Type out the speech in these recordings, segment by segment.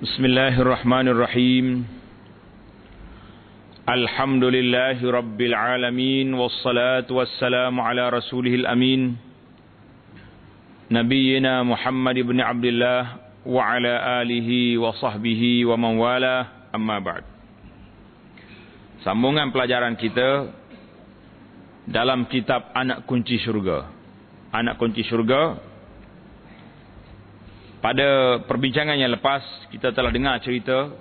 بسم الله الرحمن الرحيم الحمد لله رب العالمين والصلاة والسلام على رسوله الأمين نبينا محمد بن عبد الله وعلى آله وصحبه ومن والاه أما بعد Sambungan pelajaran kita dalam kitab Anak Kunci Syurga. Anak Kunci Syurga pada perbincangan yang lepas kita telah dengar cerita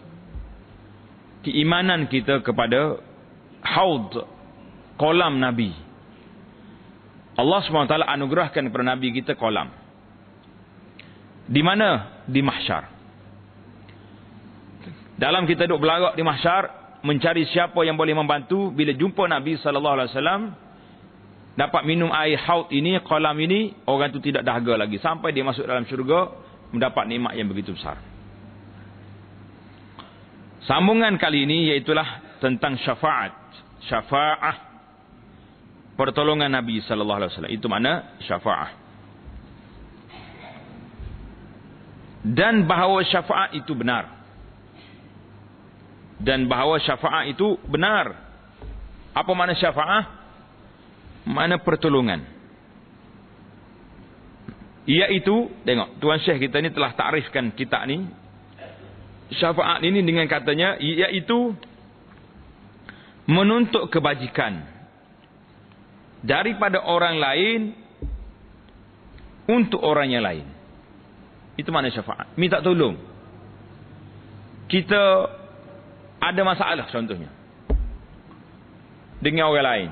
keimanan kita kepada haud kolam Nabi. Allah SWT anugerahkan kepada Nabi kita kolam. Di mana? Di mahsyar. Dalam kita duduk belarak di mahsyar, mencari siapa yang boleh membantu bila jumpa Nabi sallallahu alaihi wasallam dapat minum air haud ini kolam ini orang itu tidak dahaga lagi sampai dia masuk dalam syurga mendapat nikmat yang begitu besar. Sambungan kali ini yaitulah tentang syafaat, syafaah pertolongan Nabi sallallahu alaihi wasallam. Itu mana syafaah. Dan bahawa syafaat itu benar. Dan bahawa syafaat itu benar. Apa makna syafaah? Makna pertolongan. Iaitu, tengok, Tuan Syekh kita ni telah takrifkan kita ni. Syafaat ini dengan katanya, iaitu menuntut kebajikan daripada orang lain untuk orang yang lain. Itu mana syafaat. Minta tolong. Kita ada masalah contohnya. Dengan orang lain.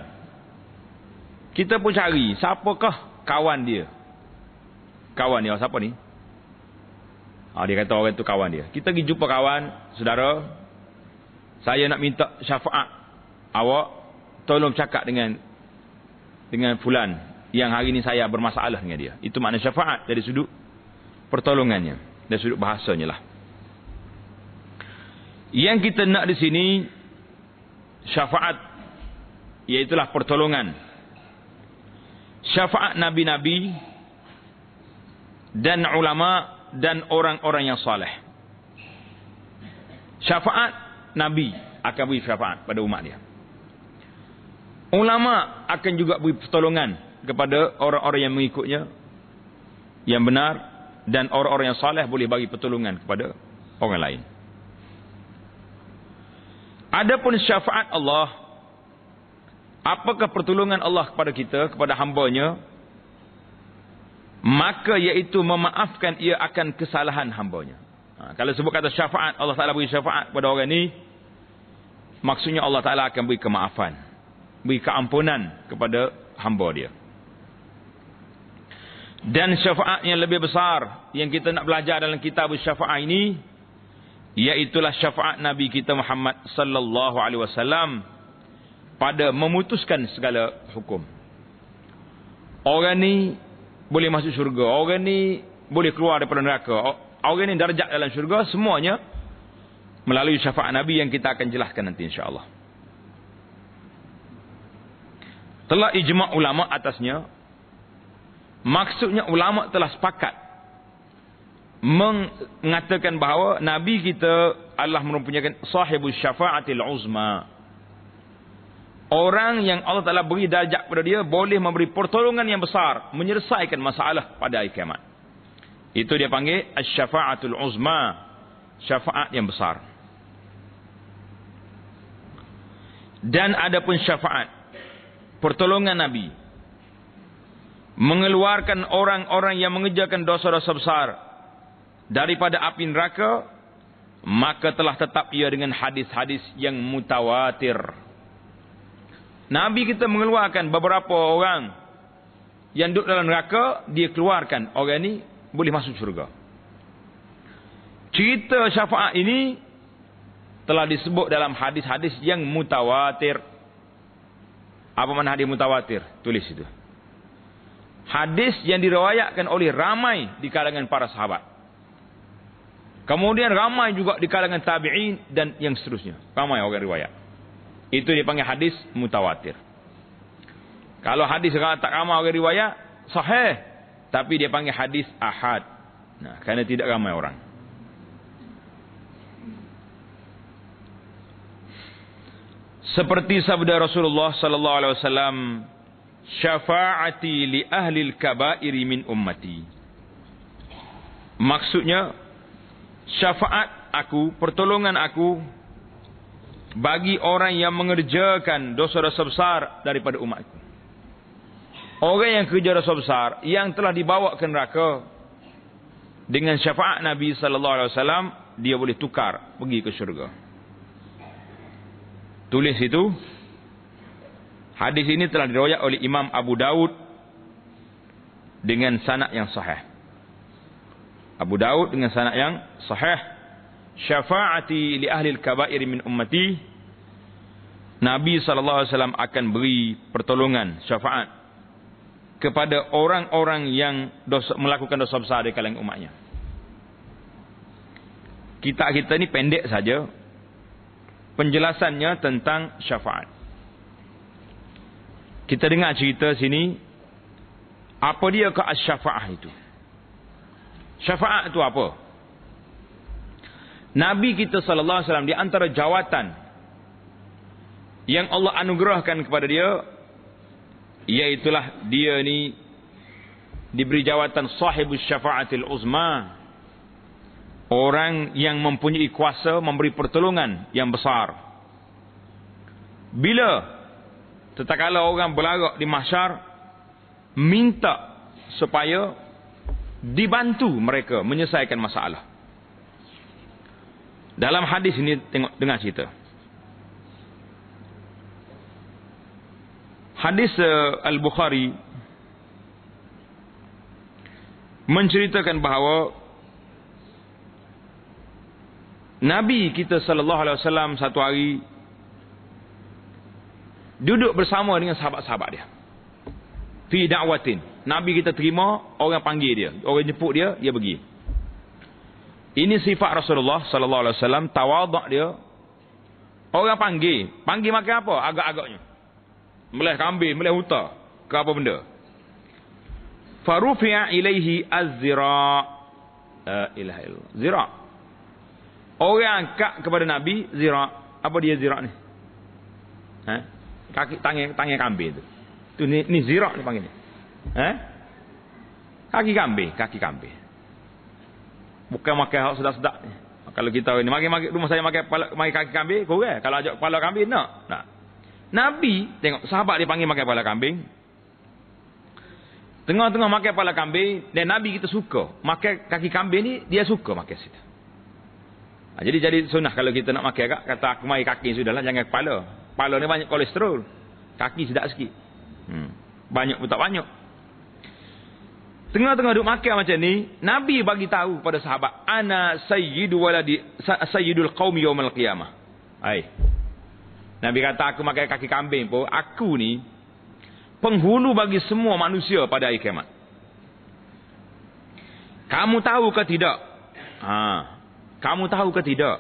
Kita pun cari siapakah kawan dia kawan dia siapa ni? Ha, dia kata orang tu kawan dia. Kita pergi jumpa kawan, saudara. Saya nak minta syafaat awak tolong cakap dengan dengan fulan yang hari ni saya bermasalah dengan dia. Itu makna syafaat dari sudut pertolongannya. Dari sudut bahasanya lah. Yang kita nak di sini syafaat iaitulah pertolongan. Syafaat nabi-nabi dan ulama dan orang-orang yang saleh. Syafaat Nabi akan beri syafaat pada umat dia. Ulama akan juga beri pertolongan kepada orang-orang yang mengikutnya yang benar dan orang-orang yang saleh boleh bagi pertolongan kepada orang lain. Adapun syafaat Allah, apakah pertolongan Allah kepada kita, kepada hambanya, maka iaitu memaafkan ia akan kesalahan hambanya. Ha, kalau sebut kata syafaat, Allah Ta'ala beri syafaat kepada orang ini, maksudnya Allah Ta'ala akan beri kemaafan, beri keampunan kepada hamba dia. Dan syafaat yang lebih besar yang kita nak belajar dalam kitab syafaat ini, iaitulah syafaat Nabi kita Muhammad sallallahu alaihi wasallam pada memutuskan segala hukum. Orang ini boleh masuk syurga. Orang ni boleh keluar daripada neraka. Orang ni darjat dalam syurga semuanya melalui syafaat Nabi yang kita akan jelaskan nanti insya-Allah. Telah ijma' ulama atasnya. Maksudnya ulama telah sepakat mengatakan bahawa Nabi kita Allah mempunyai sahibul syafaatil uzma Orang yang Allah Ta'ala beri darjat kepada dia boleh memberi pertolongan yang besar. Menyelesaikan masalah pada hari kiamat. Itu dia panggil syafaatul uzma. Syafaat yang besar. Dan ada pun syafaat. Pertolongan Nabi. Mengeluarkan orang-orang yang mengejarkan dosa-dosa besar. Daripada api neraka. Maka telah tetap ia dengan hadis-hadis yang Mutawatir. Nabi kita mengeluarkan beberapa orang yang duduk dalam neraka, dia keluarkan orang ini boleh masuk syurga. Cerita syafaat ini telah disebut dalam hadis-hadis yang mutawatir. Apa mana hadis mutawatir? Tulis itu. Hadis yang dirawayakan oleh ramai di kalangan para sahabat. Kemudian ramai juga di kalangan tabi'in dan yang seterusnya. Ramai orang riwayat. Itu dipanggil hadis mutawatir. Kalau hadis yang tak ramai orang riwayat, sahih. Tapi dia panggil hadis ahad. Nah, kerana tidak ramai orang. Seperti sabda Rasulullah sallallahu alaihi wasallam, syafaati li ahli al-kaba'iri min ummati. Maksudnya syafaat aku, pertolongan aku bagi orang yang mengerjakan dosa-dosa besar daripada umatku. Orang yang kerja dosa besar yang telah dibawa ke neraka dengan syafaat Nabi sallallahu alaihi wasallam dia boleh tukar pergi ke syurga. Tulis itu. Hadis ini telah diriwayat oleh Imam Abu Daud dengan sanad yang sahih. Abu Daud dengan sanad yang sahih syafaati li ahli al-kaba'ir min ummati Nabi saw akan beri pertolongan syafaat kepada orang-orang yang dosa, melakukan dosa besar di kalangan umatnya. Kita kita ni pendek saja penjelasannya tentang syafaat. Kita dengar cerita sini apa dia ke syafaat itu? Syafaat itu apa? Nabi kita sallallahu alaihi wasallam di antara jawatan yang Allah anugerahkan kepada dia iaitulah dia ni diberi jawatan sahibus syafaatil uzma orang yang mempunyai kuasa memberi pertolongan yang besar bila tetakala orang berlarak di mahsyar minta supaya dibantu mereka menyelesaikan masalah dalam hadis ini tengok dengar cerita. Hadis eh, Al-Bukhari menceritakan bahawa Nabi kita sallallahu alaihi wasallam satu hari duduk bersama dengan sahabat-sahabat dia. Fi da'watin. Nabi kita terima orang panggil dia, orang jemput dia, dia pergi. Ini sifat Rasulullah sallallahu alaihi wasallam tawaduk dia. Orang panggil, panggil makan apa? Agak-agaknya. Melih kambing, melih unta, ke apa benda? Farufi'a ilaihi az-zira. La ilaha illallah. Zira. Orang angkat kepada Nabi zira. Apa dia zira ni? Ha? Kaki tangan tangan kambing tu. Tu ni ni zira ni panggil ni. Ha? Kaki kambing, kaki kambing. Bukan makan hak sedap-sedap ni. Kalau kita ni mari mari rumah saya makan kepala mari kaki kambing, kau kurang. Kalau ajak kepala kambing nak. Nak. Nabi tengok sahabat dia panggil makan kepala kambing. Tengah-tengah makan kepala kambing dan Nabi kita suka makan kaki kambing ni dia suka makan situ. Ha, jadi jadi sunnah kalau kita nak makan agak kata aku mari kaki sudahlah jangan kepala. Kepala ni banyak kolesterol. Kaki sedap sikit. Hmm. Banyak pun tak banyak. Tengah-tengah duduk makan macam ni, Nabi bagi tahu kepada sahabat, ana sayyidu waladi sayyidul qaum yaumil qiyamah. Hai. Nabi kata aku makan kaki kambing pun, aku ni penghulu bagi semua manusia pada hari kiamat. Kamu tahu ke tidak? Ha. Kamu tahu ke tidak?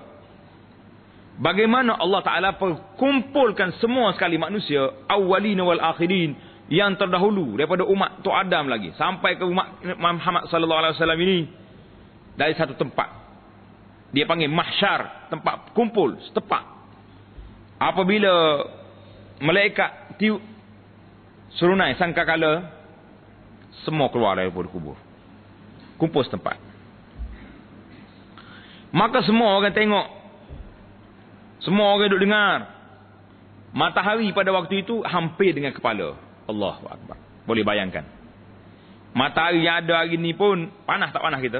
Bagaimana Allah Taala perkumpulkan semua sekali manusia, awwalin wal akhirin, yang terdahulu daripada umat Tok Adam lagi sampai ke umat Muhammad sallallahu alaihi wasallam ini dari satu tempat. Dia panggil mahsyar, tempat kumpul, setepak. Apabila malaikat tiup serunai sangkakala semua keluar daripada kubur. Kumpul setempat. Maka semua orang tengok semua orang duduk dengar. Matahari pada waktu itu hampir dengan kepala. Allahu Akbar. Boleh bayangkan. Matahari yang ada hari ni pun panas tak panas kita?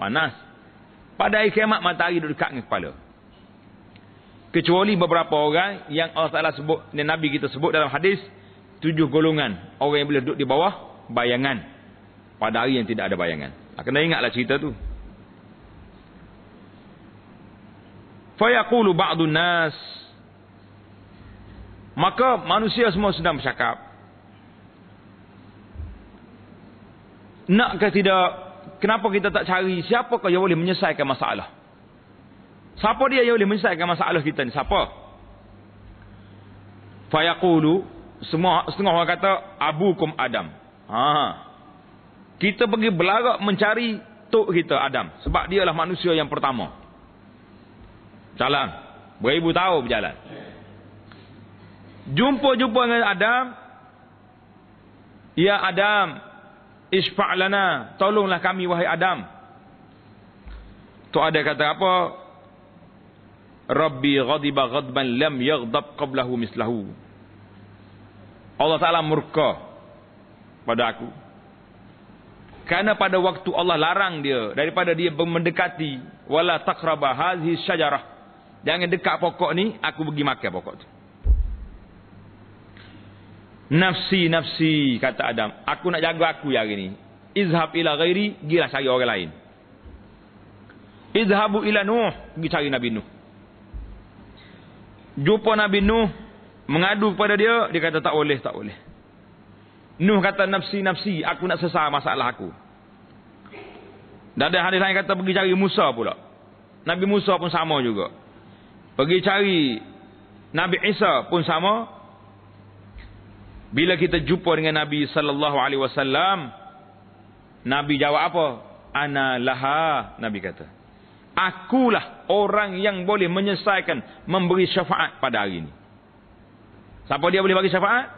Panas. Pada hari kiamat matahari duduk dekat dengan kepala. Kecuali beberapa orang yang Allah Ta'ala sebut, yang Nabi kita sebut dalam hadis, tujuh golongan orang yang boleh duduk di bawah bayangan. Pada hari yang tidak ada bayangan. Kena ingatlah cerita tu. Fayaqulu ba'dun nas. Maka manusia semua sedang bercakap. nak ke tidak kenapa kita tak cari siapakah yang boleh menyelesaikan masalah siapa dia yang boleh menyelesaikan masalah kita ni siapa fayaqulu semua setengah orang kata Abu Kum adam ha kita pergi belarak mencari tok kita adam sebab dialah manusia yang pertama jalan beribu tahun berjalan jumpa-jumpa dengan adam ya adam lana, Tolonglah kami wahai Adam Tu ada kata apa Rabbi ghadiba ghadban lam yaghdab qablahu mislahu Allah Ta'ala murka pada aku karena pada waktu Allah larang dia daripada dia mendekati wala taqrabah hadhihi syajarah jangan dekat pokok ni aku pergi makan pokok tu Nafsi, nafsi, kata Adam. Aku nak jaga aku ya hari Izhab ila ghairi, gila cari orang lain. Izhabu ila Nuh, pergi cari Nabi Nuh. Jumpa Nabi Nuh, mengadu kepada dia, dia kata tak boleh, tak boleh. Nuh kata nafsi, nafsi, aku nak sesah masalah aku. Dan ada hadis lain kata pergi cari Musa pula. Nabi Musa pun sama juga. Pergi cari Nabi Isa pun sama, bila kita jumpa dengan Nabi sallallahu alaihi wasallam, Nabi jawab apa? Ana laha, Nabi kata. Akulah orang yang boleh menyelesaikan memberi syafaat pada hari ini. Siapa dia boleh bagi syafaat?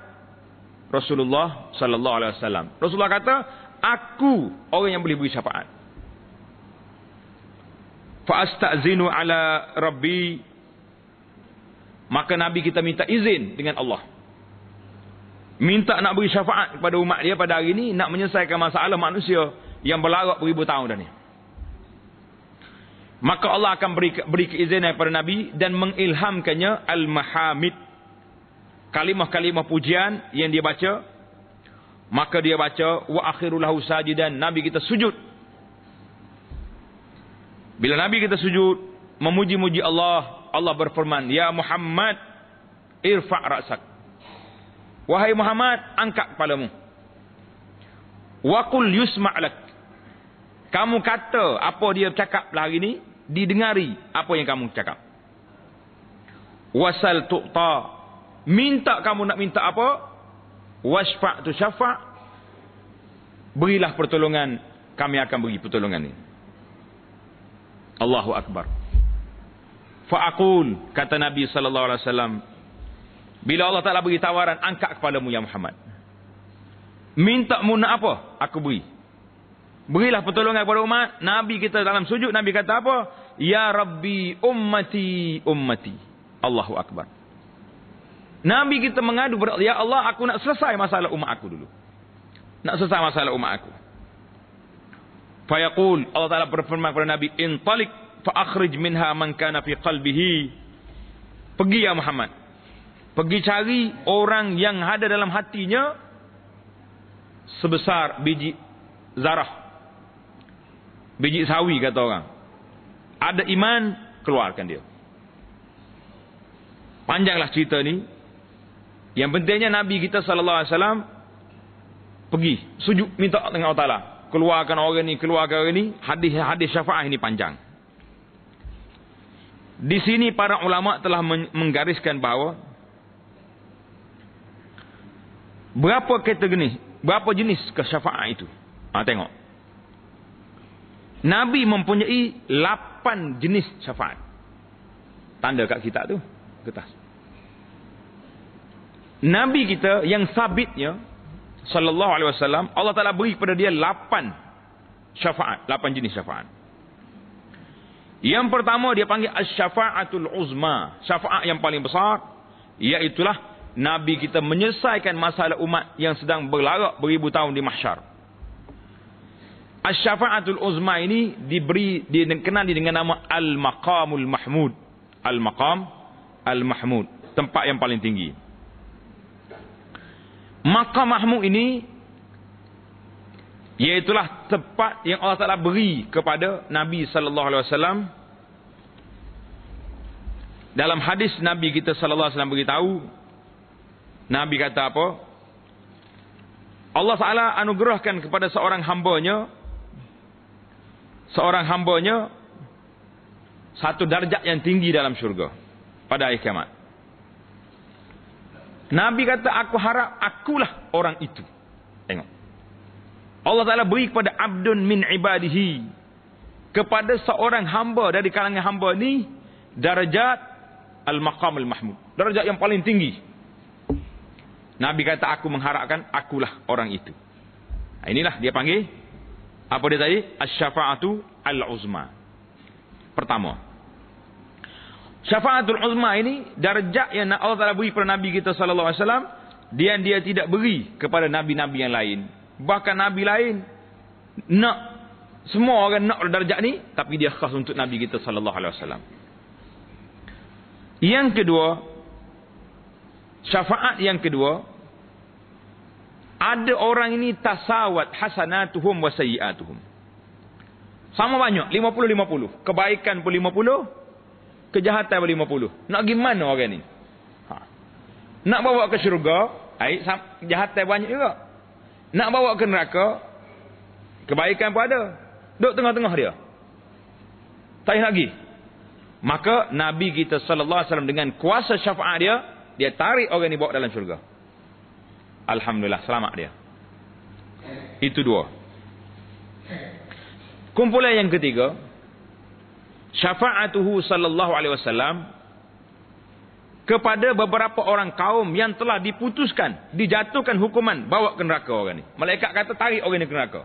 Rasulullah sallallahu alaihi wasallam. Rasulullah kata, aku orang yang boleh beri syafaat. Fa astazinu ala rabbi Maka Nabi kita minta izin dengan Allah minta nak beri syafaat kepada umat dia pada hari ini nak menyelesaikan masalah manusia yang berlarak beribu tahun dah ni maka Allah akan beri, beri keizinan kepada Nabi dan mengilhamkannya Al-Mahamid kalimah-kalimah pujian yang dia baca maka dia baca wa akhirulahu sajidan Nabi kita sujud bila Nabi kita sujud memuji-muji Allah Allah berfirman ya Muhammad irfa' rasak Wahai Muhammad, angkat kepalamu. Waqul yusma'lak. Kamu kata apa dia cakap lah hari ini, didengari apa yang kamu cakap. Wasal tuqta. Minta kamu nak minta apa? Wasfa' tu syafa' Berilah pertolongan, kami akan beri pertolongan ini. Allahu Akbar. Fa'akun, kata Nabi sallallahu alaihi wasallam. Bila Allah Ta'ala beri tawaran, angkat kepalamu ya Muhammad. Minta mu nak apa? Aku beri. Berilah pertolongan kepada umat. Nabi kita dalam sujud, Nabi kata apa? Ya Rabbi ummati ummati. Allahu Akbar. Nabi kita mengadu, Ya Allah aku nak selesai masalah umat aku dulu. Nak selesai masalah umat aku. Fayaqul Allah Ta'ala berfirman kepada Nabi in talik fa akhrij minha man kana fi qalbihi pergi ya Muhammad Pergi cari orang yang ada dalam hatinya sebesar biji zarah. Biji sawi kata orang. Ada iman, keluarkan dia. Panjanglah cerita ni. Yang pentingnya Nabi kita sallallahu alaihi wasallam pergi sujud minta dengan Allah Taala. Keluarkan orang ni, keluarkan orang ni. Hadis-hadis syafaah ini panjang. Di sini para ulama telah menggariskan bahawa berapa kategori berapa jenis kesyafaat itu ha, tengok Nabi mempunyai lapan jenis syafaat tanda kat kita tu kertas Nabi kita yang sabitnya sallallahu alaihi wasallam Allah Taala beri kepada dia lapan syafaat lapan jenis syafaat yang pertama dia panggil as-syafa'atul uzma syafaat yang paling besar iaitulah Nabi kita menyelesaikan masalah umat yang sedang berlarak beribu tahun di mahsyar. Asy-Syafa'atul Uzma ini diberi dikenali dengan nama Al-Maqamul Mahmud. Al-Maqam Al-Mahmud, tempat yang paling tinggi. Maqam Mahmud ini Iaitulah tempat yang Allah Ta'ala beri kepada Nabi Sallallahu Alaihi Wasallam dalam hadis Nabi kita Sallallahu Alaihi Wasallam beritahu Nabi kata apa? Allah Ta'ala anugerahkan kepada seorang hambanya. Seorang hambanya. Satu darjah yang tinggi dalam syurga. Pada akhir kiamat. Nabi kata, aku harap akulah orang itu. Tengok. Allah Ta'ala beri kepada abdun min ibadihi. Kepada seorang hamba dari kalangan hamba ni. Darjat al-maqam al-mahmud. Darjat yang paling tinggi. Nabi kata aku mengharapkan akulah orang itu. Ha, inilah dia panggil. Apa dia tadi? Asyafa'atu al-uzma. Pertama. Syafa'atul uzma ini darjat yang Allah Ta'ala beri kepada Nabi kita SAW. Dia dia tidak beri kepada Nabi-Nabi yang lain. Bahkan Nabi lain nak. Semua orang nak darjat ni. Tapi dia khas untuk Nabi kita SAW. Yang kedua, syafaat yang kedua ada orang ini tasawat hasanatuhum wa sayiatuhum sama banyak 50-50 kebaikan pun 50 kejahatan pun 50 nak pergi mana orang ni ha. nak bawa ke syurga ai jahatan banyak juga nak bawa ke neraka kebaikan pun ada duduk tengah-tengah dia tak lagi maka nabi kita sallallahu alaihi wasallam dengan kuasa syafaat dia dia tarik orang ni bawa dalam syurga. Alhamdulillah selamat dia. Itu dua. Kumpulan yang ketiga, syafa'atuhu sallallahu alaihi wasallam kepada beberapa orang kaum yang telah diputuskan, dijatuhkan hukuman bawa ke neraka orang ni. Malaikat kata tarik orang ni ke neraka.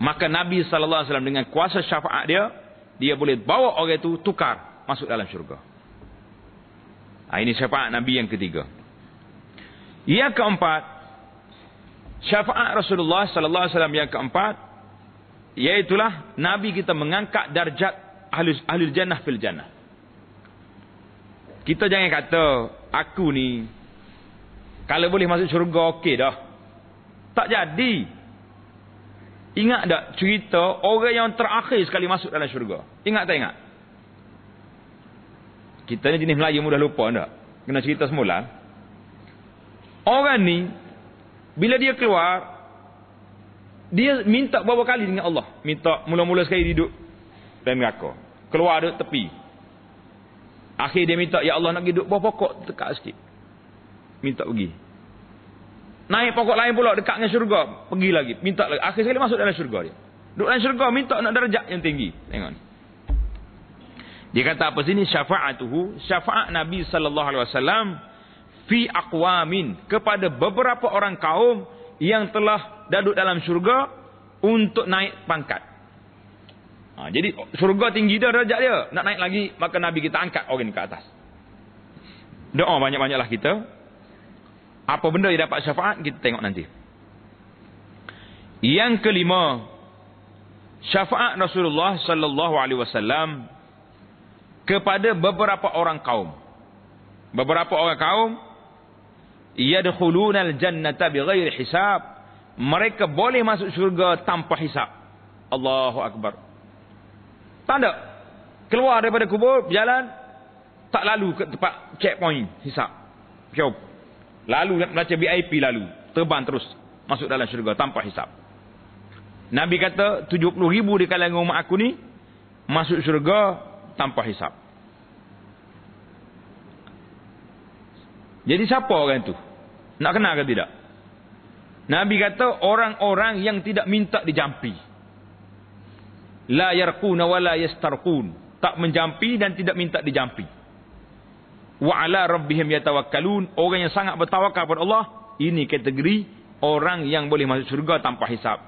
Maka Nabi sallallahu alaihi wasallam dengan kuasa syafaat dia, dia boleh bawa orang itu tukar masuk dalam syurga. Ha, ini syafaat Nabi yang ketiga. Yang keempat, syafaat Rasulullah sallallahu alaihi wasallam yang keempat yaitulah nabi kita mengangkat darjat ahli ahli jannah fil jannah. Kita jangan kata aku ni kalau boleh masuk syurga okey dah. Tak jadi. Ingat tak cerita orang yang terakhir sekali masuk dalam syurga? Ingat tak ingat? Kita ni jenis Melayu mudah lupa tak? Kena cerita semula. Orang ni, bila dia keluar, dia minta beberapa kali dengan Allah. Minta mula-mula sekali duduk dalam neraka. Keluar duduk tepi. Akhir dia minta, Ya Allah nak pergi duduk bawah pokok dekat sikit. Minta pergi. Naik pokok lain pula dekat dengan syurga. Pergi lagi. Minta lagi. Akhir sekali masuk dalam syurga dia. Duduk dalam syurga minta nak darjat yang tinggi. Tengok ni. Dia kata apa sini syafa'atuhu, syafa'at Nabi sallallahu alaihi wasallam fi aqwamin kepada beberapa orang kaum yang telah duduk dalam syurga untuk naik pangkat. Ha, jadi syurga tinggi dah derajat dia. Nak naik lagi, maka Nabi kita angkat orang ke atas. Doa banyak-banyaklah kita. Apa benda yang dapat syafaat, kita tengok nanti. Yang kelima, syafaat Rasulullah sallallahu alaihi wasallam kepada beberapa orang kaum. Beberapa orang kaum yadkhulunal jannata bighairi hisab. Mereka boleh masuk syurga tanpa hisab. Allahu akbar. Tanda keluar daripada kubur berjalan tak lalu ke tempat checkpoint hisab. Jauh. Lalu macam VIP lalu, terbang terus masuk dalam syurga tanpa hisab. Nabi kata 70 ribu di kalangan umat aku ni masuk syurga tanpa hisab. Jadi siapa orang itu? Nak kenal ke tidak? Nabi kata orang-orang yang tidak minta dijampi. La yarquna wa la yastarqun. Tak menjampi dan tidak minta dijampi. Wa ala rabbihim yatawakkalun. Orang yang sangat bertawakal kepada Allah. Ini kategori orang yang boleh masuk syurga tanpa hisap.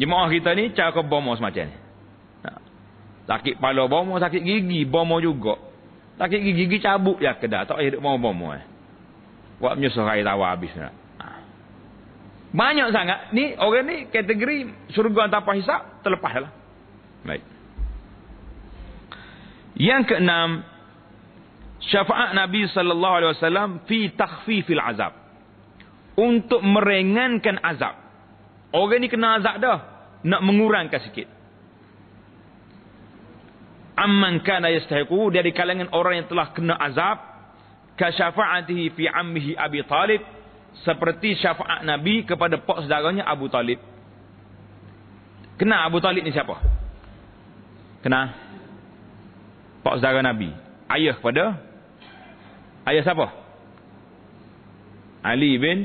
Jemaah kita ni cakap bomo semacam ni. Sakit kepala bomo, sakit gigi bomo juga. Sakit gigi, gigi cabuk ya ke dah. Tak payah duk mau-mau. Eh. Buat menyusah tawa habis. Nak. Ha. Banyak sangat. Ni orang ni kategori surga tanpa hisap terlepas lah. Baik. Yang keenam, syafaat Nabi sallallahu alaihi wasallam fi takhfifil azab. Untuk merengankan azab. Orang ni kena azab dah, nak mengurangkan sikit amman kana yastahiqu dari kalangan orang yang telah kena azab kasyafa'atihi fi ammihi Abi Talib seperti syafaat Nabi kepada pak saudaranya Abu Talib. Kena Abu Talib ni siapa? Kena pak saudara Nabi. Ayah kepada ayah siapa? Ali bin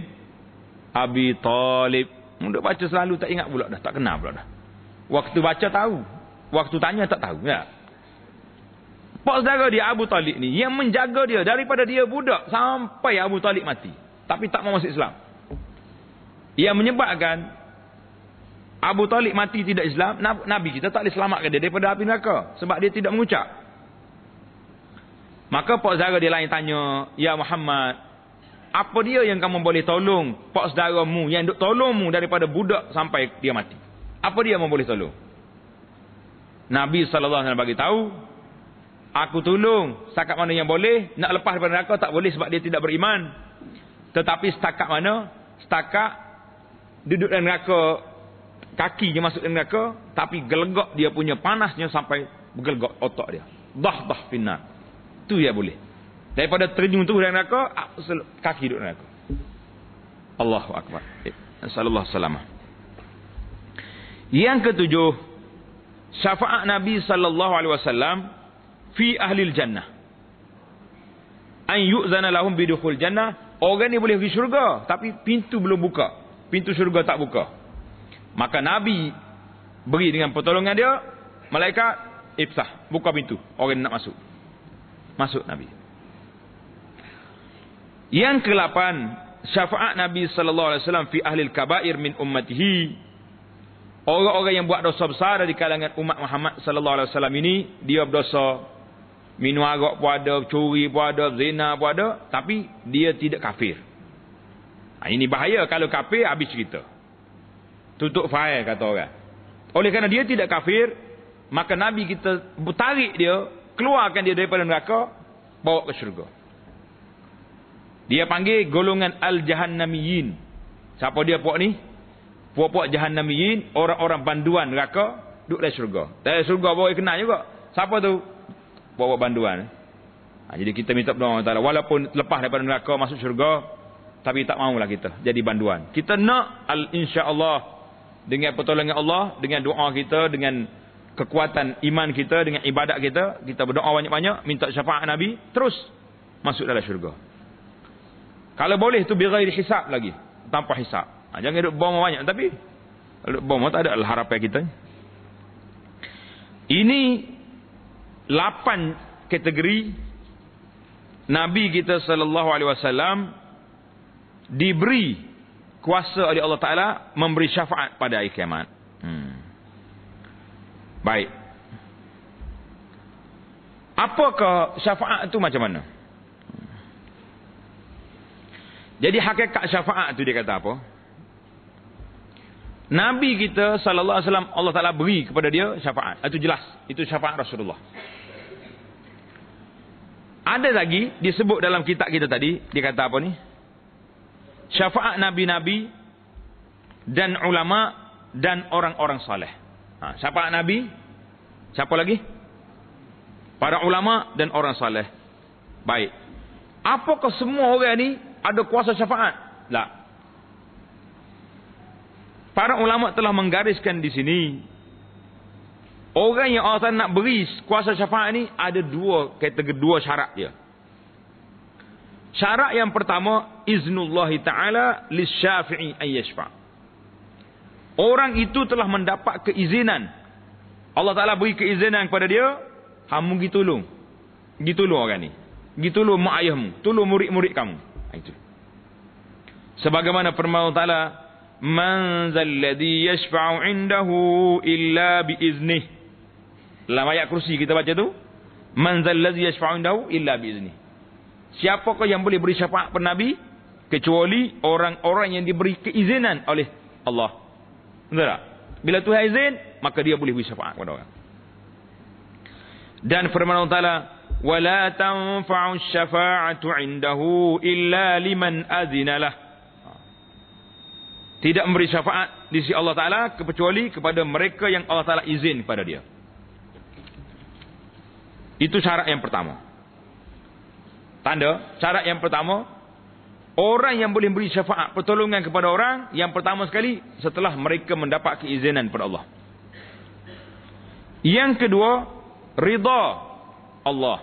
Abi Talib. Mundur baca selalu tak ingat pula dah. Tak kenal pula dah. Waktu baca tahu. Waktu tanya tak tahu. Ya. Pak saudara dia Abu Talib ni yang menjaga dia daripada dia budak sampai Abu Talib mati. Tapi tak mau masuk Islam. Yang menyebabkan Abu Talib mati tidak Islam, Nabi kita tak boleh selamatkan dia daripada api neraka. Sebab dia tidak mengucap. Maka pak saudara dia lain tanya, Ya Muhammad, apa dia yang kamu boleh tolong pak saudara mu yang duk tolong mu daripada budak sampai dia mati? Apa dia yang boleh tolong? Nabi SAW bagi tahu, aku tolong setakat mana yang boleh nak lepas daripada neraka tak boleh sebab dia tidak beriman tetapi setakat mana setakat duduk dalam neraka kakinya masuk dalam neraka tapi gelegak dia punya panasnya sampai bergelegak otak dia dah dah final tu yang boleh daripada terjun tu dalam neraka kaki duduk dalam neraka Allahu Akbar eh, sallallahu salamah yang ketujuh syafaat Nabi sallallahu alaihi wasallam fi ahlil jannah an yu'zana lahum bidukhul jannah orang ni boleh pergi syurga tapi pintu belum buka pintu syurga tak buka maka nabi beri dengan pertolongan dia malaikat eh, ifsah buka pintu orang nak masuk masuk nabi yang ke-8 syafaat nabi sallallahu alaihi wasallam fi ahlil kabair min ummatihi orang-orang yang buat dosa besar dari kalangan umat Muhammad sallallahu alaihi wasallam ini dia berdosa minum arak pun ada, curi pun ada, zina pun ada, tapi dia tidak kafir. Ha, ini bahaya kalau kafir habis cerita. Tutup fail kata orang. Oleh kerana dia tidak kafir, maka Nabi kita tarik dia, keluarkan dia daripada neraka, bawa ke syurga. Dia panggil golongan Al-Jahannamiyin. Siapa dia puak ni? Puak-puak Jahannamiyin, orang-orang panduan neraka, duduk dari syurga. Dari syurga boleh kenal juga. Siapa tu? buat-buat banduan. Ha, jadi kita minta doa Allah Ta'ala. Walaupun lepas daripada neraka masuk syurga. Tapi tak maulah kita. Jadi banduan. Kita nak al insya Allah Dengan pertolongan Allah. Dengan doa kita. Dengan kekuatan iman kita. Dengan ibadat kita. Kita berdoa banyak-banyak. Minta syafaat Nabi. Terus masuk dalam syurga. Kalau boleh tu bergair hisap lagi. Tanpa hisap. Ha, jangan duduk bom banyak. Tapi duduk bom tak ada lah harapan kita. Ini lapan kategori Nabi kita sallallahu alaihi wasallam diberi kuasa oleh Allah Taala memberi syafaat pada hari kiamat. Hmm. Baik. Apakah syafaat itu macam mana? Jadi hakikat syafaat itu dia kata apa? Nabi kita sallallahu alaihi wasallam Allah Taala beri kepada dia syafaat. Itu jelas. Itu syafaat Rasulullah. Ada lagi disebut dalam kitab kita tadi, dia kata apa ni? Syafaat nabi-nabi dan ulama dan orang-orang saleh. Ha, syafaat nabi siapa lagi? Para ulama dan orang saleh. Baik. Apakah semua orang ni ada kuasa syafaat? Tak. Lah para ulama telah menggariskan di sini orang yang Allah Ta'ala nak beri kuasa syafaat ini ada dua kategori dua syarat dia syarat yang pertama iznullah ta'ala li lisyafi'i ayyashfa orang itu telah mendapat keizinan Allah Ta'ala beri keizinan kepada dia kamu ha, pergi tolong pergi tolong orang ni pergi tolong mak ayahmu tolong murid-murid kamu ha, itu sebagaimana firman Ta'ala man zal ladhi yashfa'u indahu illa bi'iznih. Dalam ayat kursi kita baca tu. Man zal ladhi yashfa'u indahu illa bi'iznih. Siapakah yang boleh beri syafaat pada Nabi? Kecuali orang-orang yang diberi keizinan oleh Allah. Betul tak? Bila Tuhan izin, maka dia boleh beri syafaat kepada orang. Dan firman Allah Ta'ala, وَلَا تَنْفَعُ الشَّفَاعَةُ عِنْدَهُ إِلَّا لِمَنْ أَذِنَ لَهُ tidak memberi syafaat di sisi Allah Taala kecuali kepada mereka yang Allah Taala izin kepada dia. Itu syarat yang pertama. Tanda syarat yang pertama orang yang boleh beri syafaat pertolongan kepada orang yang pertama sekali setelah mereka mendapat keizinan daripada Allah. Yang kedua ridha Allah.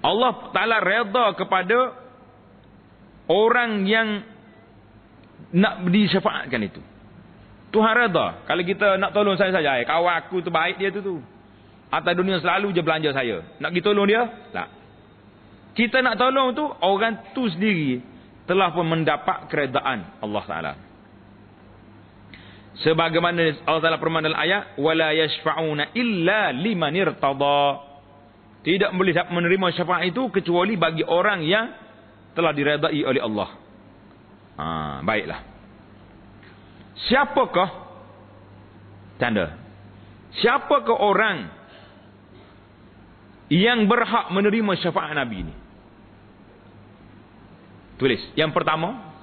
Allah Taala redha kepada orang yang nak disyafaatkan itu. Tuhan redha kalau kita nak tolong saya saja. Eh, kawan aku tu baik dia tu tu. Atas dunia selalu je belanja saya. Nak pergi tolong dia? Tak. Kita nak tolong tu orang tu sendiri telah pun mendapat keredaan Allah Taala. Sebagaimana Allah Taala firman dalam ayat wala yashfa'una illa liman irtada. Tidak boleh menerima syafaat itu kecuali bagi orang yang telah diredai oleh Allah. Ha, baiklah. Siapakah tanda? Siapakah orang yang berhak menerima syafaat Nabi ini? Tulis. Yang pertama,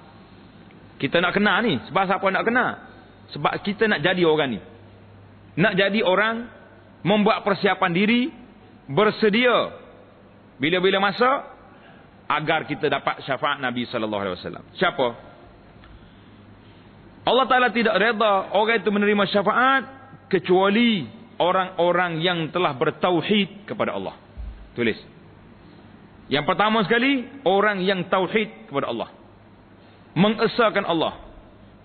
kita nak kenal ni. Sebab siapa nak kenal? Sebab kita nak jadi orang ni. Nak jadi orang membuat persiapan diri, bersedia bila-bila masa agar kita dapat syafaat Nabi sallallahu alaihi wasallam. Siapa? Allah Ta'ala tidak reda orang itu menerima syafaat kecuali orang-orang yang telah bertauhid kepada Allah. Tulis. Yang pertama sekali, orang yang tauhid kepada Allah. Mengesahkan Allah.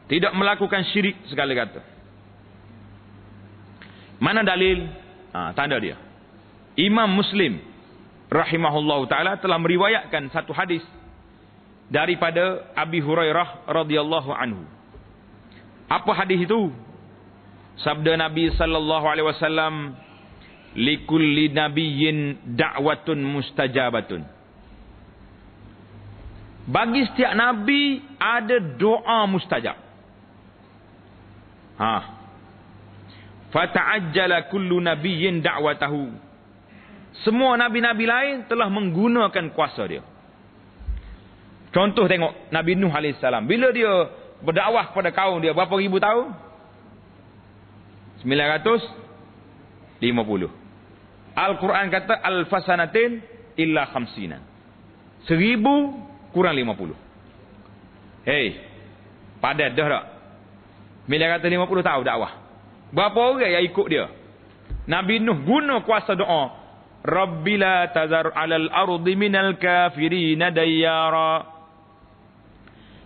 Tidak melakukan syirik segala kata. Mana dalil? Ha, tanda dia. Imam Muslim rahimahullah ta'ala telah meriwayatkan satu hadis daripada Abi Hurairah radhiyallahu anhu. Apa hadis itu? Sabda Nabi sallallahu alaihi wasallam likulli nabiyyin da'watun mustajabatun. Bagi setiap nabi ada doa mustajab. Ha. Fata'ajjala kullu nabiyyin da'watahu. Semua nabi-nabi lain telah menggunakan kuasa dia. Contoh tengok Nabi Nuh alaihissalam. Bila dia berdakwah pada kaum dia berapa ribu tahun? 950. Al-Quran kata al-fasanatin illa khamsina. 1000 kurang 50. Hey pada dah tak? 950 tahun dakwah. Berapa orang yang ikut dia? Nabi Nuh guna kuasa doa. Rabbila tazar alal ardi minal kafirina dayara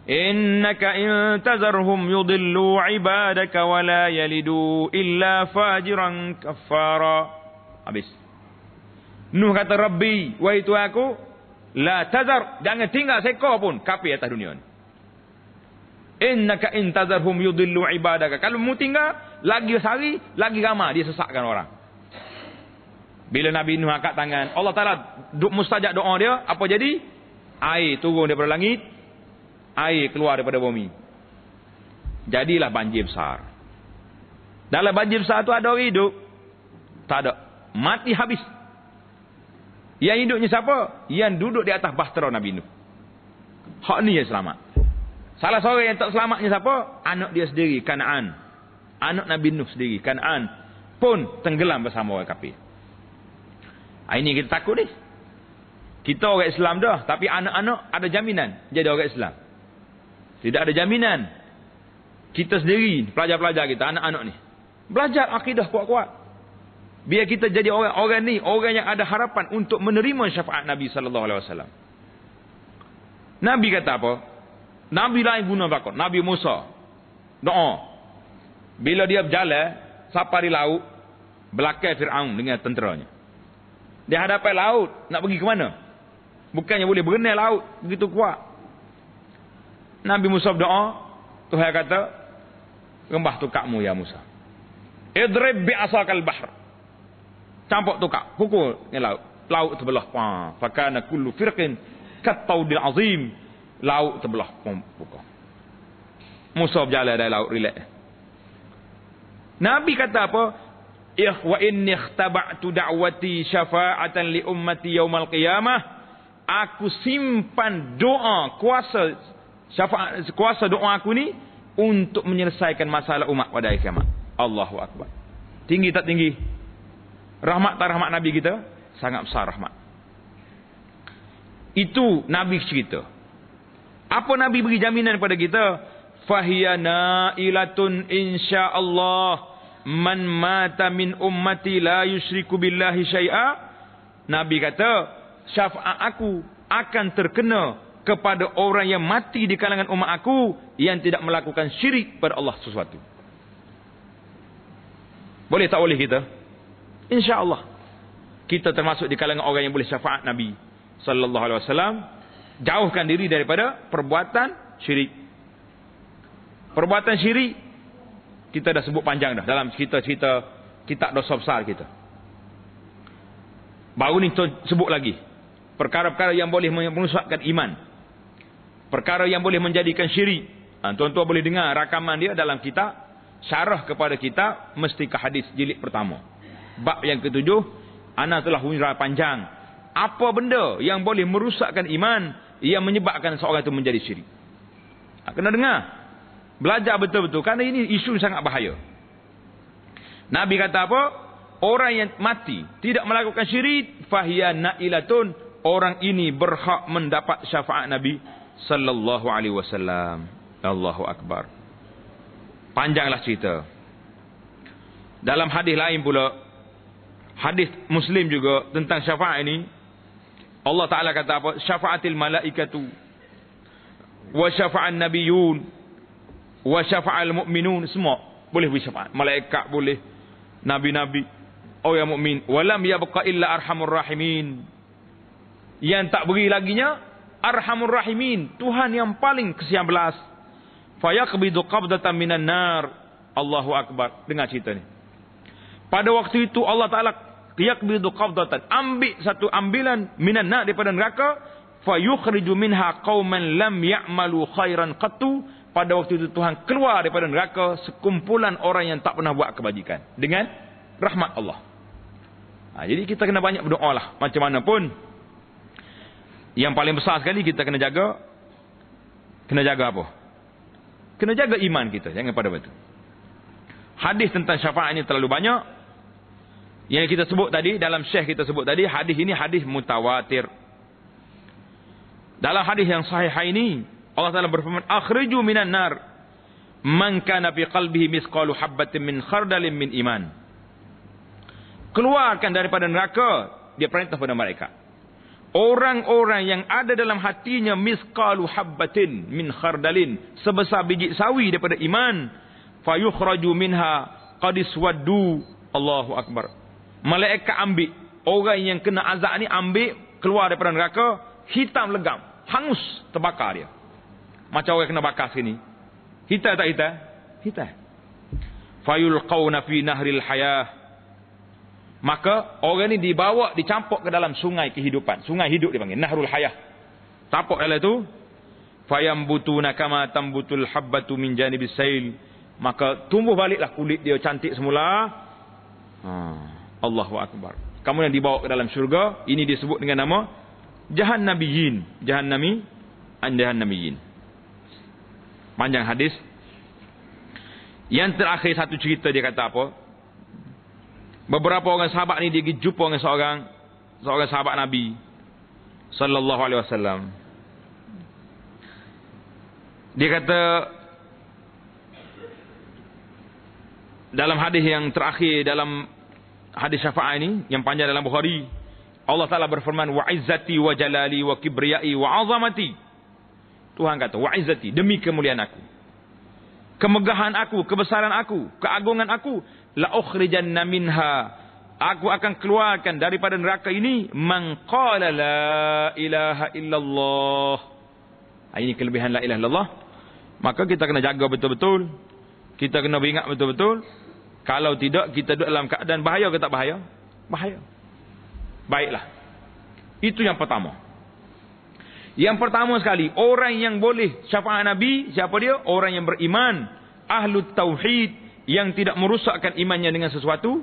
إنك إن تذرهم يضلوا عبادك ولا يلدوا إلا فاجرا كفارا habis Nuh kata Rabbi wa itu aku la tazar jangan tinggal seekor pun kafir atas dunia ni innaka intazarhum tazarhum yudillu ibadaka kalau mu tinggal lagi sehari lagi ramai dia sesakkan orang bila Nabi Nuh angkat tangan Allah Taala duk mustajab doa dia apa jadi air turun daripada langit air keluar daripada bumi. Jadilah banjir besar. Dalam banjir besar itu ada orang hidup. Tak ada. Mati habis. Yang hidupnya siapa? Yang duduk di atas bahtera Nabi Nuh. Hak ni yang selamat. Salah seorang yang tak selamatnya siapa? Anak dia sendiri, Kanaan. Anak Nabi Nuh sendiri, Kanaan. Pun tenggelam bersama orang kafir. Ah, ini kita takut ni. Kita orang Islam dah. Tapi anak-anak ada jaminan jadi orang Islam. Tidak ada jaminan. Kita sendiri, pelajar-pelajar kita, anak-anak ni. Belajar akidah kuat-kuat. Biar kita jadi orang-orang ni, orang yang ada harapan untuk menerima syafaat Nabi SAW. Nabi kata apa? Nabi lain guna bakor. Nabi Musa. Doa. Bila dia berjalan, safari laut, belakang Fir'aun dengan tenteranya. Dia hadapai laut, nak pergi ke mana? Bukannya boleh berenai laut, begitu kuat. Nabi Musa berdoa, Tuhan kata, rembah tukakmu ya Musa. Idrib bi asakal bahr. Campur tukak, pukul ni laut. Laut terbelah. Fakana kullu firqin kattaudil azim. Laut terbelah. Pukul. Musa berjalan dari laut relax. Nabi kata apa? Ikh wa inni ikhtaba'tu da'wati syafa'atan li ummati yaumal qiyamah. Aku simpan doa kuasa syafaat kuasa doa aku ni untuk menyelesaikan masalah umat pada hari kiamat. Allahu akbar. Tinggi tak tinggi? Rahmat tak rahmat Nabi kita? Sangat besar rahmat. Itu Nabi cerita. Apa Nabi beri jaminan kepada kita? Fahiyana ilatun insya-Allah man mata min ummati la yusyriku billahi syai'a. Nabi kata, syafaat aku akan terkena kepada orang yang mati di kalangan umat aku yang tidak melakukan syirik pada Allah sesuatu. Boleh tak boleh kita? InsyaAllah. Kita termasuk di kalangan orang yang boleh syafaat Nabi sallallahu alaihi wasallam jauhkan diri daripada perbuatan syirik. Perbuatan syirik kita dah sebut panjang dah dalam cerita-cerita kitab dosa besar kita. Baru ni sebut lagi perkara-perkara yang boleh merusakkan iman perkara yang boleh menjadikan syirik. Ha, tuan-tuan boleh dengar rakaman dia dalam kitab. Syarah kepada kita mesti ke hadis jilid pertama. Bab yang ketujuh, Ana telah hujrah panjang. Apa benda yang boleh merusakkan iman yang menyebabkan seorang itu menjadi syirik. Ha, kena dengar. Belajar betul-betul. Kerana ini isu yang sangat bahaya. Nabi kata apa? Orang yang mati tidak melakukan syirik. Fahiyah na'ilatun. Orang ini berhak mendapat syafaat Nabi sallallahu alaihi wasallam. Allahu akbar. Panjanglah cerita. Dalam hadis lain pula hadis Muslim juga tentang syafaat ini Allah Taala kata apa syafaatil malaikatu wa syafa'an nabiyyun wa syafa'al mu'minun semua boleh beri syafaat malaikat boleh nabi-nabi oh yang mukmin walam yabqa illa arhamur rahimin yang tak beri laginya arhamur rahimin Tuhan yang paling kesian belas fayaqbidu qabdatan minan nar Allahu akbar dengar cerita ni pada waktu itu Allah Taala yaqbidu qabdatan ambil satu ambilan minan nar daripada neraka fayukhriju minha qauman lam ya'malu khairan katu pada waktu itu Tuhan keluar daripada neraka sekumpulan orang yang tak pernah buat kebajikan dengan rahmat Allah. Ha, jadi kita kena banyak berdoa lah. Macam mana pun yang paling besar sekali kita kena jaga kena jaga apa? Kena jaga iman kita jangan pada waktu Hadis tentang syafaat ini terlalu banyak. Yang kita sebut tadi dalam syekh kita sebut tadi hadis ini hadis mutawatir. Dalam hadis yang sahih ini Allah Taala berfirman akhriju minan nar man kana fi qalbihi misqalu habatin min khardalin min iman. Keluarkan daripada neraka dia perintah kepada mereka orang-orang yang ada dalam hatinya misqalu habbatin min khardalin sebesar biji sawi daripada iman fayukhraju minha qad iswaddu Allahu akbar malaikat ambil orang yang kena azab ni ambil keluar daripada neraka hitam legam hangus terbakar dia macam orang kena bakar sini hitam tak hitam hitam fayulqauna fi nahril hayah Maka orang ini dibawa, dicampuk ke dalam sungai kehidupan. Sungai hidup dipanggil. Nahrul Hayah. Tampuk dalam itu. Fayam butuna kama tambutul habbatu min janibis sail. Maka tumbuh baliklah kulit dia cantik semula. Ha, Allahu Akbar. Kamu yang dibawa ke dalam syurga. Ini disebut dengan nama Jahan Nabiyin. Jahan Nami. Anjahan Nabiyin. Panjang hadis. Yang terakhir satu cerita dia kata apa? Beberapa orang sahabat ni dia pergi jumpa dengan seorang seorang sahabat Nabi sallallahu alaihi wasallam. Dia kata dalam hadis yang terakhir dalam hadis syafa'ah ini yang panjang dalam Bukhari Allah Taala berfirman wa izzati wa jalali wa kibriyai wa azamati. Tuhan kata wa izzati demi kemuliaan aku. Kemegahan aku, kebesaran aku, keagungan aku la ukhrijanna minha aku akan keluarkan daripada neraka ini man qala la ilaha illallah ha, ini kelebihan la ilaha illallah maka kita kena jaga betul-betul kita kena ingat betul-betul kalau tidak kita duduk dalam keadaan bahaya ke tak bahaya bahaya baiklah itu yang pertama yang pertama sekali orang yang boleh syafaat nabi siapa dia orang yang beriman ahlu tauhid yang tidak merusakkan imannya dengan sesuatu,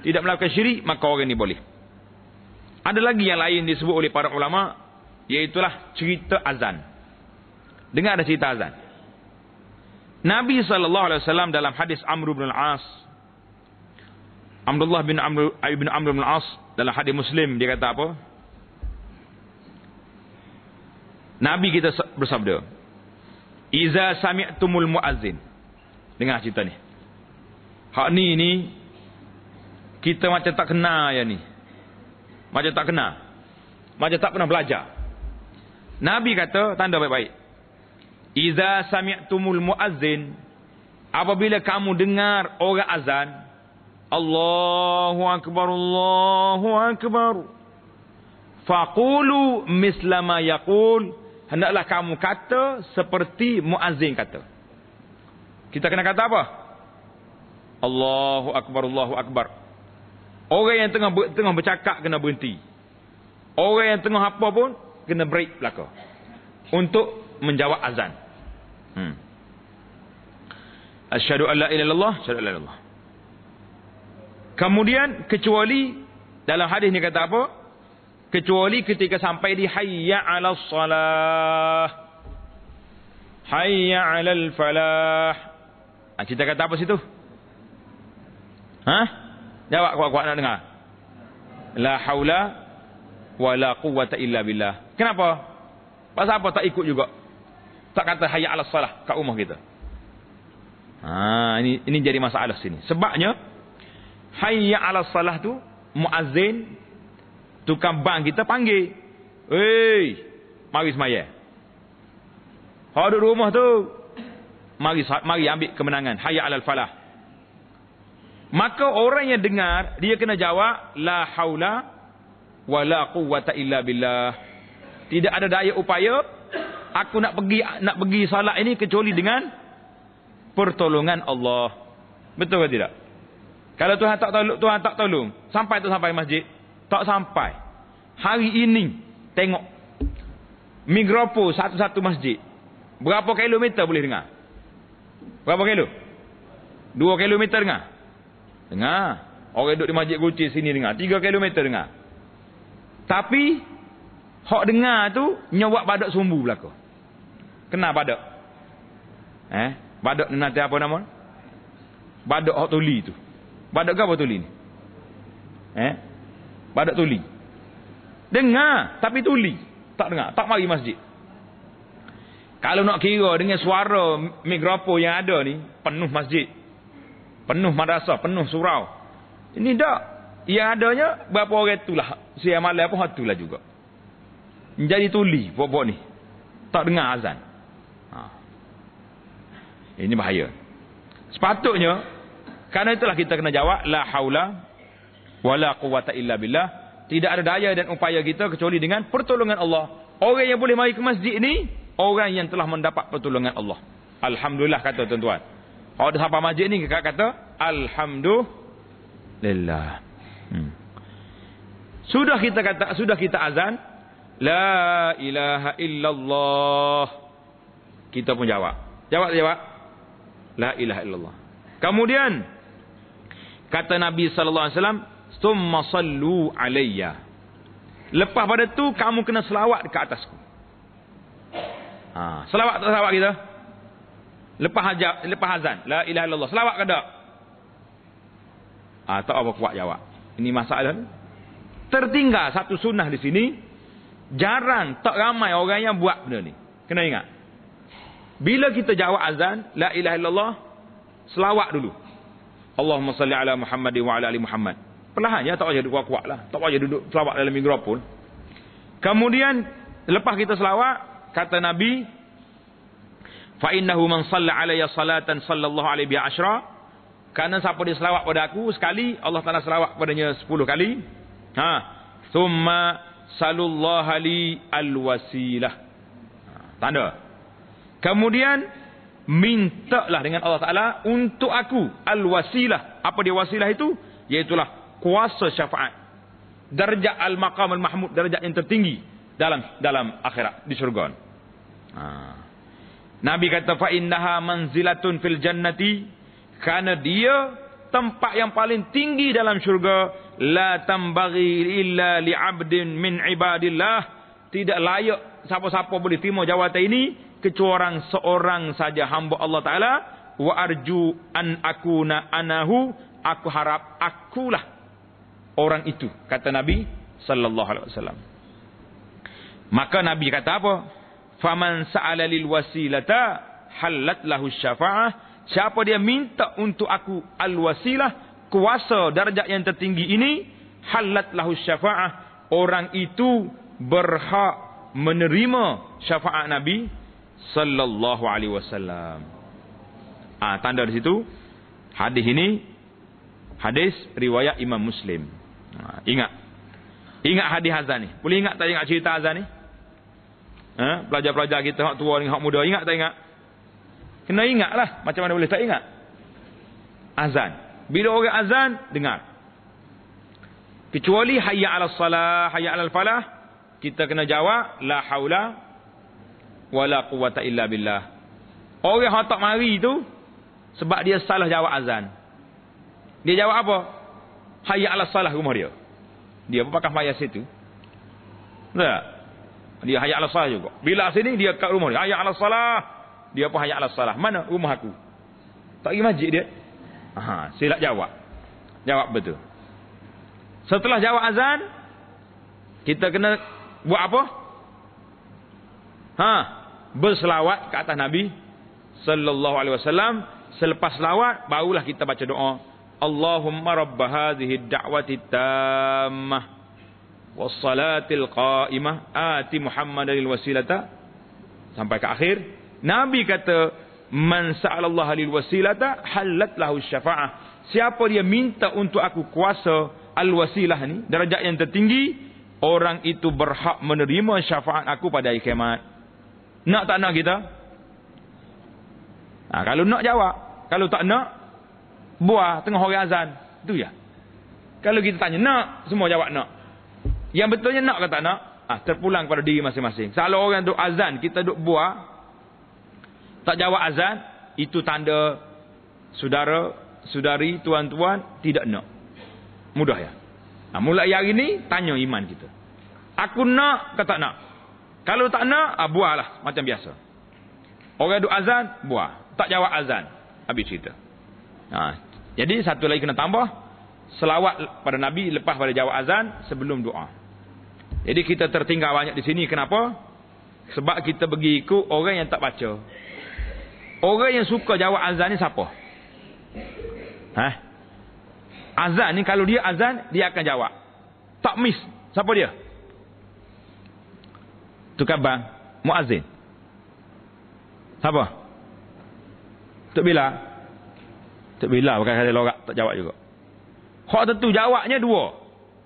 tidak melakukan syirik, maka orang ini boleh. Ada lagi yang lain disebut oleh para ulama, iaitulah cerita azan. Dengar ada cerita azan. Nabi sallallahu alaihi wasallam dalam hadis Amr bin Al-As Abdullah bin Amr bin Amr bin Al-As dalam hadis Muslim dia kata apa? Nabi kita bersabda, "Iza sami'tumul muazzin." Dengar cerita ni. Hak ni ni kita macam tak kena ya ni. Macam tak kena, Macam tak pernah belajar. Nabi kata tanda baik-baik. Iza sami'tumul muazzin apabila kamu dengar orang azan Allahu akbar Allahu akbar. Faqulu mislama yaqul hendaklah kamu kata seperti muazzin kata. Kita kena kata apa? Allahu akbar Allahu akbar. Orang yang tengah tengah bercakap kena berhenti. Orang yang tengah apa pun kena break belaka. Untuk menjawab azan. Hmm. Asyhadu an la ilaha illallah, asyhadu an Kemudian kecuali dalam hadis ni kata apa? Kecuali ketika sampai di hayya 'ala salah. Hayya al falah. Ah ha, kita kata apa situ? Ha? Jawab kuat-kuat nak dengar. La haula wala quwata illa billah. Kenapa? Pasal apa tak ikut juga? Tak kata hayya 'ala salah kat rumah kita. Ha, ini ini jadi masalah sini. Sebabnya hayya 'ala salah tu muazzin tukang bang kita panggil. Hei, mari semaya. Hadir rumah tu. Mari mari ambil kemenangan. Hayya 'alal falah. Maka orang yang dengar dia kena jawab la haula wala quwwata illa billah. Tidak ada daya upaya aku nak pergi nak pergi salat ini kecuali dengan pertolongan Allah. Betul ke tidak? Kalau Tuhan tak tolong, Tuhan tak tolong, sampai tak sampai masjid? Tak sampai. Hari ini tengok Migropo satu-satu masjid. Berapa kilometer boleh dengar? Berapa kilo? Dua kilometer dengar? Dengar. Orang duduk di Masjid Kuci sini dengar. Tiga kilometer dengar. Tapi, hok dengar tu, nyawak badak sumbu belakang. Kenal badak? Eh? Badak ni nanti apa nama? Badak hok tuli tu. Badak ke apa tuli ni? Eh? Badak tuli. Dengar, tapi tuli. Tak dengar. Tak mari masjid. Kalau nak kira dengan suara mikrofon yang ada ni, penuh masjid penuh madrasah, penuh surau. Ini tak. Yang adanya, berapa orang itulah. Siang malam pun, itulah juga. Jadi tuli, bobo buat ni. Tak dengar azan. Ha. Ini bahaya. Sepatutnya, kerana itulah kita kena jawab, La haula, wa la quwata illa billah. Tidak ada daya dan upaya kita kecuali dengan pertolongan Allah. Orang yang boleh mari ke masjid ni, orang yang telah mendapat pertolongan Allah. Alhamdulillah kata tuan-tuan. Kalau dah sampai masjid ni kakak kata alhamdulillah. Hmm. Sudah kita kata sudah kita azan la ilaha illallah. Kita pun jawab. Jawab jawab. La ilaha illallah. Kemudian kata Nabi sallallahu alaihi wasallam summa sallu alayya. Lepas pada tu kamu kena selawat dekat atasku. Ha, selawat tak selawat kita? lepas hajab, lepas azan la ilaha illallah selawat ke tak ah tak apa kuat jawab ini masalah ni tertinggal satu sunnah di sini jarang tak ramai orang yang buat benda ni kena ingat bila kita jawab azan la ilaha illallah selawat dulu Allahumma salli ala Muhammad wa ala ali Muhammad perlahan ya tak payah duduk kuat-kuat lah tak payah duduk selawat dalam mikrofon kemudian lepas kita selawat kata Nabi fa innahu man salla alayya salatan sallallahu alaihi bi asyra karena siapa dia selawat pada aku sekali Allah Taala selawat padanya 10 kali ha thumma sallallahu li al wasilah tanda kemudian mintalah dengan Allah Taala untuk aku al wasilah apa dia wasilah itu Yaitulah kuasa syafaat darjat al maqam al mahmud darjat yang tertinggi dalam dalam akhirat di syurga ha Nabi kata fa innaha manzilatun fil jannati karena dia tempat yang paling tinggi dalam syurga la tambaghi illa li abdin min ibadillah tidak layak siapa-siapa boleh terima jawatan ini kecuali orang seorang saja hamba Allah Taala wa arju an akuna anahu aku harap akulah orang itu kata Nabi sallallahu alaihi wasallam maka Nabi kata apa faman sa'ala lil wasilata halat lahu syafa'ah siapa dia minta untuk aku al wasilah kuasa darjah yang tertinggi ini halat lahu syafa'ah orang itu berhak menerima syafaah nabi sallallahu alaihi wasallam ah tanda di situ hadis ini hadis riwayat imam muslim ha, ingat ingat hadis azan ni boleh ingat tak ingat cerita azan ni Ha? Pelajar-pelajar kita, hak tua dengan hak muda, ingat tak ingat? Kena ingat lah, macam mana boleh tak ingat? Azan. Bila orang azan, dengar. Kecuali hayya ala salah, hayya ala falah, kita kena jawab, la hawla wa la quwata illa billah. Orang yang tak mari tu, sebab dia salah jawab azan. Dia jawab apa? Hayya ala salah rumah dia. Dia pun pakai mayas itu. Tak? Dia hayat alas juga. Bila sini dia kat rumah dia. Hayat alas Dia pun hayat alas Mana rumah aku? Tak pergi masjid dia. Aha, silap jawab. Jawab betul. Setelah jawab azan, kita kena buat apa? Ha, berselawat ke atas Nabi sallallahu alaihi wasallam. Selepas selawat barulah kita baca doa. Allahumma rabb hadhihi ad-da'wati tammah wassalatil qaimah ati muhammadalil wasilata sampai ke akhir nabi kata man sa'alallaha lil wasilata halat lahu syafa'ah siapa dia minta untuk aku kuasa al wasilah ni derajat yang tertinggi orang itu berhak menerima syafaat aku pada hari nak tak nak kita nah, ha, kalau nak jawab kalau tak nak buah tengah hari azan tu ya kalau kita tanya nak semua jawab nak yang betulnya nak ke tak nak? Ah, terpulang kepada diri masing-masing. Kalau orang duk azan, kita duk buah. Tak jawab azan. Itu tanda saudara, saudari, tuan-tuan tidak nak. Mudah ya. Nah, mulai hari ini, tanya iman kita. Aku nak ke tak nak? Kalau tak nak, ah, buahlah. Macam biasa. Orang duk azan, buah. Tak jawab azan. Habis cerita. Ha. Jadi satu lagi kena tambah. Selawat pada Nabi lepas pada jawab azan sebelum doa. Jadi kita tertinggal banyak di sini. Kenapa? Sebab kita pergi ikut orang yang tak baca. Orang yang suka jawab azan ni siapa? Ha? Azan ni kalau dia azan, dia akan jawab. Tak miss. Siapa dia? Tukar bang. Muazzin. Siapa? Tuk Bila. Tuk Bila bukan kata lorak tak jawab juga. Hak tentu jawabnya dua.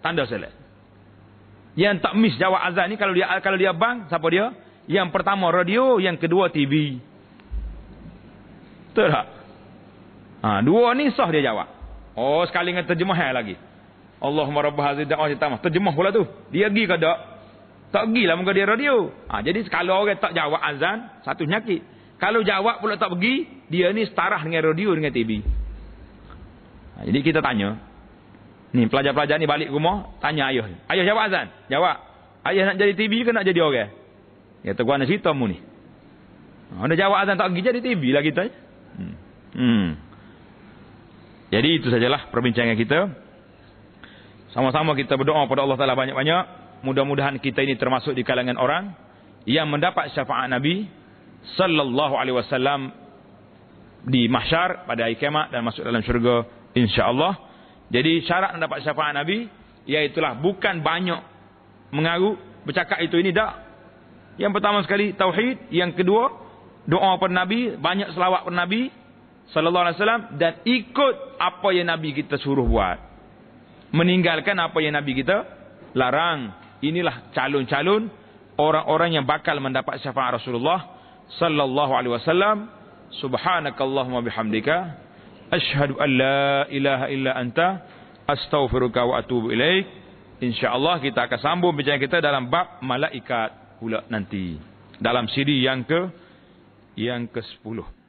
Tanda selek yang tak miss jawab azan ni kalau dia kalau dia bang siapa dia yang pertama radio yang kedua TV betul tak ha, dua ni sah dia jawab oh sekali dengan terjemahan lagi Allahumma rabbah hazir da'a ni tamah terjemah pula tu dia pergi ke tak tak pergi lah muka dia radio ha, jadi kalau orang tak jawab azan satu nyakit kalau jawab pula tak pergi dia ni setara dengan radio dengan TV ha, jadi kita tanya Ni pelajar-pelajar ni balik rumah tanya ayah. Ayah jawab azan. Jawab. Ayah nak jadi TV ke nak jadi orang? Ya teguan cerita mu ni. Ha jawab azan tak pergi jadi TV lah kita. Hmm. hmm. Jadi itu sajalah perbincangan kita. Sama-sama kita berdoa kepada Allah Taala banyak-banyak. Mudah-mudahan kita ini termasuk di kalangan orang yang mendapat syafaat Nabi sallallahu alaihi wasallam di mahsyar pada hari kiamat dan masuk dalam syurga insya-Allah. Jadi syarat mendapat syafaat Nabi iaitulah bukan banyak mengaru bercakap itu ini dak. Yang pertama sekali tauhid, yang kedua doa kepada Nabi, banyak selawat kepada Nabi sallallahu alaihi wasallam dan ikut apa yang Nabi kita suruh buat. Meninggalkan apa yang Nabi kita larang. Inilah calon-calon orang-orang yang bakal mendapat syafaat Rasulullah sallallahu alaihi wasallam. Subhanakallahumma bihamdika Ashhadu an la ilaha illa anta astaghfiruka wa atubu ilaik. Insyaallah kita akan sambung bincang kita dalam bab malaikat pula nanti. Dalam siri yang ke yang ke-10.